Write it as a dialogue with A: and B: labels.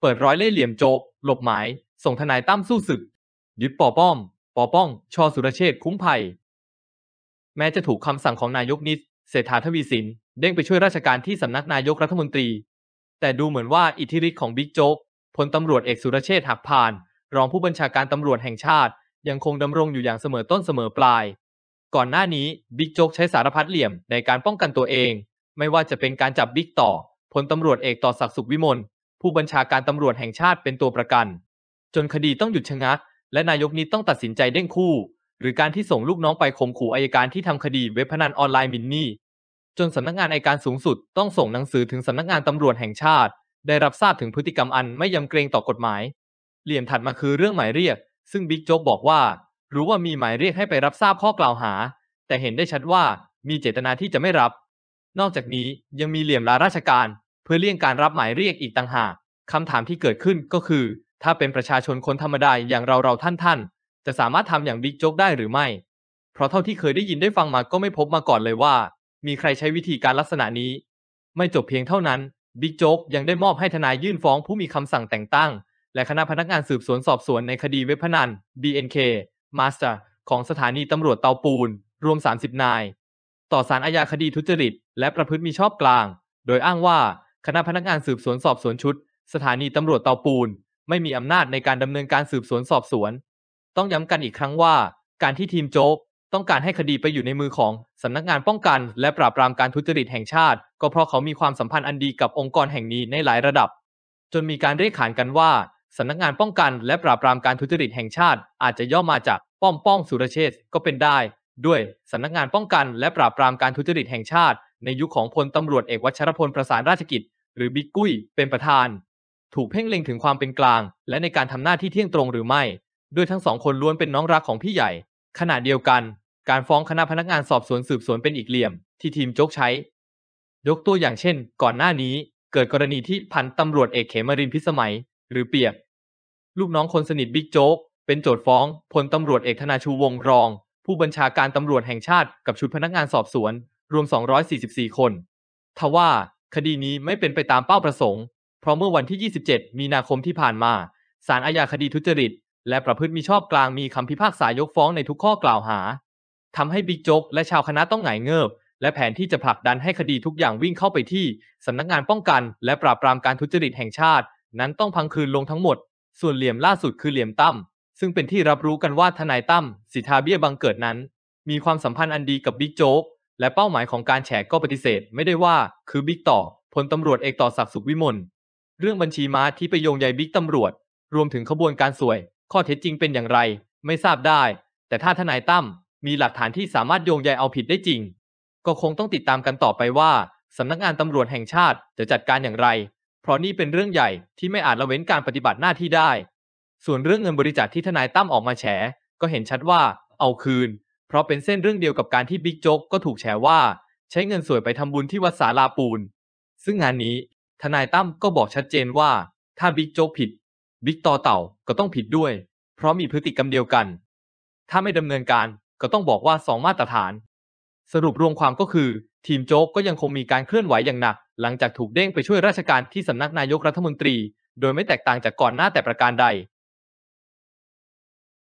A: เปิดร้อยเล่ห์เหลี่ยมโจกหลบหมาย ส่งทนายตั้มสู้ศึกยึดปอป้อมปอป้อง ชอสุรเชษคุ้มภัย แม้จะถูกคำสั่งของนายกนิดเศรษฐาทวีสิน เด้งไปช่วยราชการที่สำนักนายกรัฐมนตรี แต่ดูเหมือนว่าอิทธิฤทธิ์ของบิ๊กโจ๊กพลตำรวจเอกสุรเชษหักพาน รองผู้บัญชาการตำรวจแห่งชาติ ยังคงดำรงอยู่อย่างเสมอต้นเสมอปลาย ก่อนหน้านี้บิ๊กโจ๊กใช้สารพัดเหลี่ยมในการป้องกันตัวเอง ไม่ว่าจะเป็นการจับบิ๊กต่อพลตำรวจเอกต่อศักดิ์สุขวิมลผู้บัญชาการตำรวจแห่งชาติเป็นตัวประกัน จนคดีต้องหยุดชะงักและนายกนี้ต้องตัดสินใจเด้งคู่ หรือการที่ส่งลูกน้องไปข่มขู่อายการที่ทำคดีเว็บพนันออนไลน์มินนี่จนสำนักงานอายการสูงสุด ต้องส่งหนังสือถึงสำนักงานตำรวจแห่งชาติ ได้รับทราบถึงพฤติกรรมอันไม่ยำเกรงต่อกฎหมาย เหลี่ยมถัดมาคือเรื่องหมายเรียก ซึ่งบิ๊กโจ๊กบอกว่ารู้ว่ามีหมายเรียกให้ไปรับทราบข้อกล่าวหา แต่เห็นได้ชัดว่ามีเจตนาที่จะไม่รับ นอกจากนี้ยังมีเหลี่ยมลาราชการพื่อเลี่ยงการรับหมายเรียกอีกต่างหาก คำถามที่เกิดขึ้นก็คือ ถ้าเป็นประชาชนคนธรรมดาอย่างเราเราท่านท่านจะสามารถทำอย่างบิ๊กโจ๊กได้หรือไม่ เพราะเท่าที่เคยได้ยินได้ฟังมาก็ไม่พบมาก่อนเลยว่า มีใครใช้วิธีการลักษณะนี้ ไม่จบเพียงเท่านั้นบิ๊กโจ๊กยังได้มอบให้ทนายยื่นฟ้องผู้มีคำสั่งแต่งตั้ง และคณะพนักงานสืบสวนสอบสวนในคดีเว็บพนัน BNK Master ของสถานีตำรวจเตาปูนรวม 30 นาย ต่อสารอาญาคดีทุจริตและประพฤติมิชอบกลาง โดยอ้างว่าคณะพนักงานสืบสวนสอบสวนชุด สถานีตำรวจเตาปูน ไม่มีอำนาจในการดำเนินการสืบสวนสอบสวน ต้องย้ำกันอีกครั้งว่า การที่ทีมโจ๊กต้องการให้คดีไปอยู่ในมือของสำนักงานป้องกัน และปราบปรามการทุจริตแห่งชาติ ก็เพราะเขามีความสัมพันธ์อันดีกับองค์กรแห่งนี้ในหลายระดับ จนมีการเรียกขานกันว่าสำนักงานป้องกัน และปราบปรามการทุจริตแห่งชาติอาจจะย่อมาจากป้อมป้องสุรเชษก็เป็นได้ ด้วยสำนักงานป้องกัน และปราบปรามการทุจริตแห่งชาติในยุคของพลตำรวจเอกวัชรพลประสานราชกิจ หรือบิ๊กกุ้ย เป็นประธาน ถูกเพ่งเล็งถึงความเป็นกลาง และในการทำหน้าที่เที่ยงตรงหรือไม่ด้วยทั้งสองคนล้วนเป็นน้องรักของพี่ใหญ่ขณะเดียวกัน การฟ้องคณะพนักงานสอบสวนสืบสวนเป็นอีกเหลี่ยม ที่ทีมโจกใช้ ยกตัวอย่างเช่น ก่อนหน้านี้ เกิดกรณีที่พันตำรวจเอกเขมรินพิสมัย หรือเปียกลูกน้องคนสนิทบิ๊กโจ๊กเป็นโจท์ฟ้องพลตำรวจเอกธนาชูวงรอง ผู้บัญชาการตำรวจแห่งชาติกับชุดพนักงานสอบสวนรวม 244 คน ทว่าคดีนี้ไม่เป็นไปตามเป้าประสงค์ เพราะเมื่อวันที่ 27 มีนาคมที่ผ่านมาศาลอาญาคดีทุจริต และประพฤติมิชอบกลางมีคำพิพากษายกฟ้องในทุกข้อกล่าวหา ทำให้บิ๊กโจ๊กและชาวคณะต้องหงายเงิบ และแผนที่จะผลักดันให้คดีทุกอย่างวิ่งเข้าไปที่สำนักงานป้องกัน และปราบปรามการทุจริตแห่งชาติ นั้นต้องพังคืนลงทั้งหมด ส่วนเหลี่ยมล่าสุดคือเหลี่ยมตั้มซึ่งเป็นที่รับรู้กันว่าทนายตั้มสิทธาเบี้ยบังเกิดนั้น มีความสัมพันธ์อันดีกับบิ๊กโจ๊กและเป้าหมายของการแฉก็ปฏิเสธไม่ได้ว่าคือบิ๊กต่อพลตำรวจเอกต่อศักดิ์สุขวิมลเรื่องบัญชีม้าที่ไปโยงใยบิ๊กตำรวจ รวมถึงขบวนการสวย ข้อเท็จจริงเป็นอย่างไร ไม่ทราบได้ แต่ถ้าทนายตั้มมีหลักฐานที่สามารถโยงใยเอาผิดได้จริง ก็คงต้องติดตามกันต่อไปว่าสำนักงานตำรวจแห่งชาติจะจัดการอย่างไร เพราะนี่เป็นเรื่องใหญ่ที่ไม่อาจละเว้นการปฏิบัติหน้าที่ได้ ส่วนเรื่องเงินบริจาคที่ทนายตั้มออกมาแฉ ก็เห็นชัดว่า เอาคืนเพราะเป็นเส้นเรื่องเดียวกับการที่บิ๊กโจ๊กก็ถูกแฉว่าใช้เงินสวยไปทำบุญที่วัดสาลาปูน ซึ่งงานนี้ทนายตั้มก็บอกชัดเจนว่าถ้าบิ๊กโจ๊กผิดบิ๊กต่อเต่าก็ต้องผิดด้วย เพราะมีพฤติกรรมเดียวกัน ถ้าไม่ดำเนินการก็ต้องบอกว่าสองมาตรฐาน สรุปรวมความก็คือ ทีมโจ๊กก็ยังคงมีการเคลื่อนไหวอย่างหนัก หลังจากถูกเด้งไปช่วยราชการที่สำนักนายกรัฐมนตรี โดยไม่แตกต่างจากก่อนหน้าแต่ประการใด